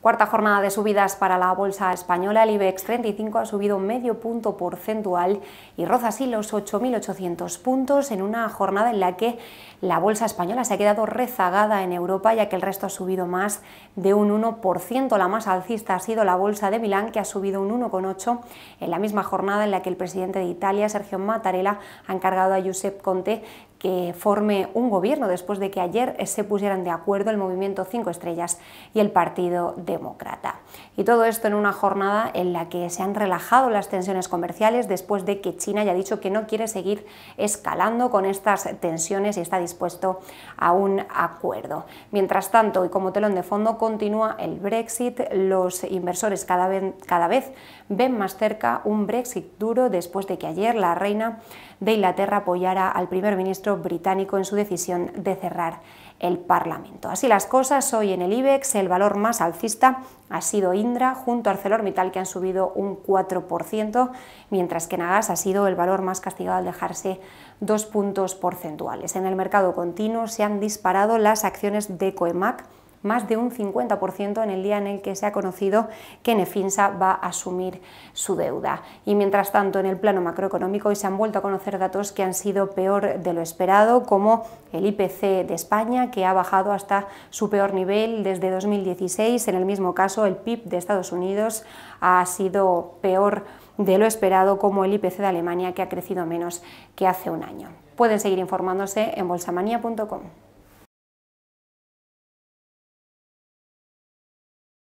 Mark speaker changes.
Speaker 1: Cuarta jornada de subidas para la bolsa española, el IBEX 35 ha subido medio punto porcentual y roza así los 8.800 puntos en una jornada en la que la bolsa española se ha quedado rezagada en Europa ya que el resto ha subido más de un 1%. La más alcista ha sido la bolsa de Milán que ha subido un 1,8% en la misma jornada en la que el presidente de Italia, Sergio Mattarella, ha encargado a Giuseppe Conte que forme un gobierno después de que ayer se pusieran de acuerdo el Movimiento 5 Estrellas y el Partido Demócrata. Y todo esto en una jornada en la que se han relajado las tensiones comerciales después de que China haya dicho que no quiere seguir escalando con estas tensiones y está dispuesto a un acuerdo. Mientras tanto, y como telón de fondo, continúa el Brexit. Los inversores cada vez, cada vez ven más cerca un Brexit duro después de que ayer la reina de Inglaterra apoyara al primer ministro británico en su decisión de cerrar el Parlamento. Así las cosas, hoy en el IBEX el valor más alcista ha sido Indra junto a ArcelorMittal que han subido un 4%, mientras que Nagas ha sido el valor más castigado al dejarse dos puntos porcentuales. En el mercado continuo se han disparado las acciones de Coemac, más de un 50% en el día en el que se ha conocido que Nefinsa va a asumir su deuda. Y mientras tanto, en el plano macroeconómico hoy se han vuelto a conocer datos que han sido peor de lo esperado, como el IPC de España, que ha bajado hasta su peor nivel desde 2016. En el mismo caso, el PIB de Estados Unidos ha sido peor de lo esperado, como el IPC de Alemania, que ha crecido menos que hace un año. Pueden seguir informándose en bolsamanía.com.